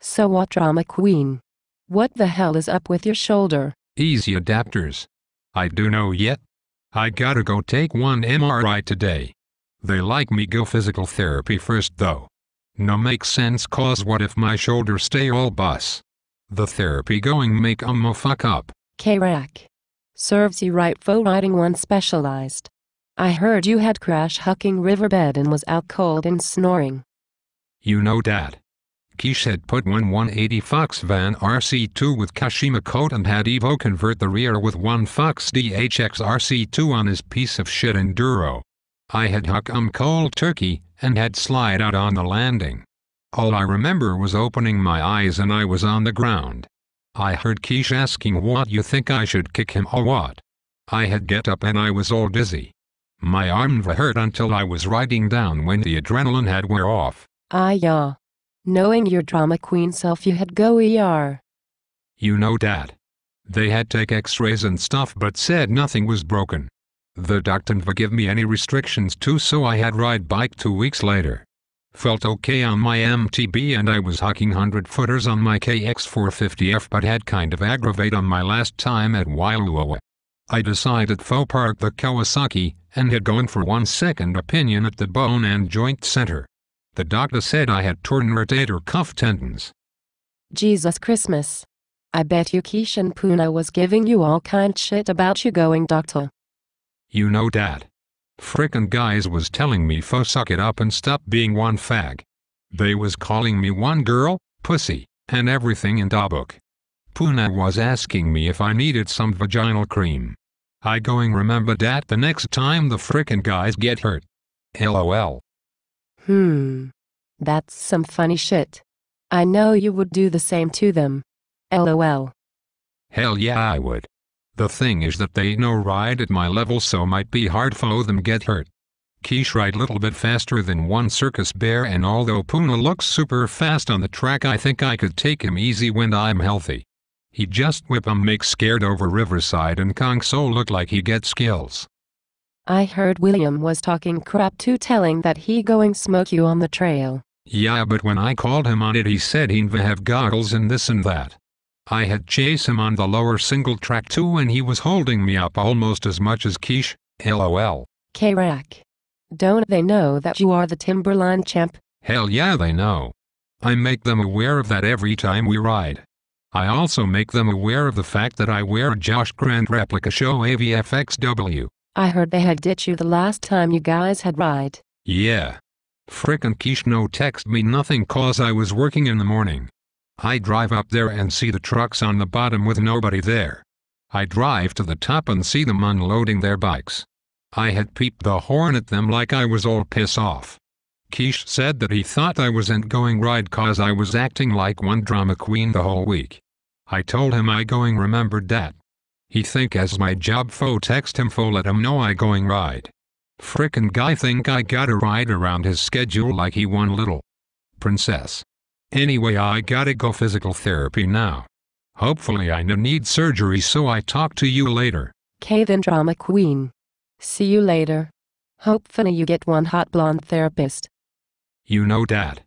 So what drama queen? What the hell is up with your shoulder? Easy adapters. I do know yet. I gotta go take one MRI today. They like me go physical therapy first though. No makes sense cause what if my shoulder stay all bus? The therapy going make mo fuck up. K-Rack. Serves you right for riding one specialized. I heard you had crash hucking riverbed and was out cold and snoring. You know dad. Kish had put one 180 Fox van RC2 with Kashima coat and had Evo convert the rear with one Fox DHX RC2 on his piece of shit enduro. I had huck um cold turkey and had slide out on the landing. All I remember was opening my eyes and I was on the ground. I heard Kish asking what you think I should kick him or what. I had get up and I was all dizzy. My arm hurt until I was riding down when the adrenaline had wear off. Ah yeah. Knowing your drama queen self you had go ER. You know dad. They had take x-rays and stuff but said nothing was broken. The doctor didn't give me any restrictions too so I had ride bike two weeks later. Felt okay on my MTB and I was hocking 100 footers on my KX450F but had kind of aggravate on my last time at Waialua. I decided faux park the Kawasaki and had gone for one second opinion at the Bone and Joint Center. The doctor said I had torn rotator cuff tendons. Jesus Christmas. I bet you and Puna was giving you all kind shit about you going doctor. You know Dad. Frickin' guys was telling me fo suck it up and stop being one fag. They was calling me one girl, pussy, and everything in Dabuk. Puna was asking me if I needed some vaginal cream. I going remember dat the next time the frickin' guys get hurt. LOL. Hmm. That's some funny shit. I know you would do the same to them. LOL. Hell yeah I would. The thing is that they no ride at my level so might be hard for them get hurt. Keesh ride little bit faster than one circus bear and although Puna looks super fast on the track I think I could take him easy when I'm healthy. He just whip him make scared over Riverside and Kong so look like he get skills. I heard William was talking crap to telling that he going smoke you on the trail. Yeah but when I called him on it he said he would have goggles and this and that. I had chase him on the lower single track too and he was holding me up almost as much as Quiche. lol. K-Rack. Don't they know that you are the Timberline champ? Hell yeah they know. I make them aware of that every time we ride. I also make them aware of the fact that I wear a Josh Grant replica show AVFXW. I heard they had ditched you the last time you guys had ride. Yeah. Frickin' Kishno text me nothing cause I was working in the morning. I drive up there and see the trucks on the bottom with nobody there. I drive to the top and see them unloading their bikes. I had peeped the horn at them like I was all piss off. Kish said that he thought I wasn't going ride cause I was acting like one drama queen the whole week. I told him I going remembered that. He think as my job fo text him fo let him know I going ride. Frickin' guy think I gotta ride around his schedule like he one little princess. Anyway I gotta go physical therapy now. Hopefully I no need surgery so I talk to you later. Okay, then drama queen. See you later. Hopefully you get one hot blonde therapist. You know Dad.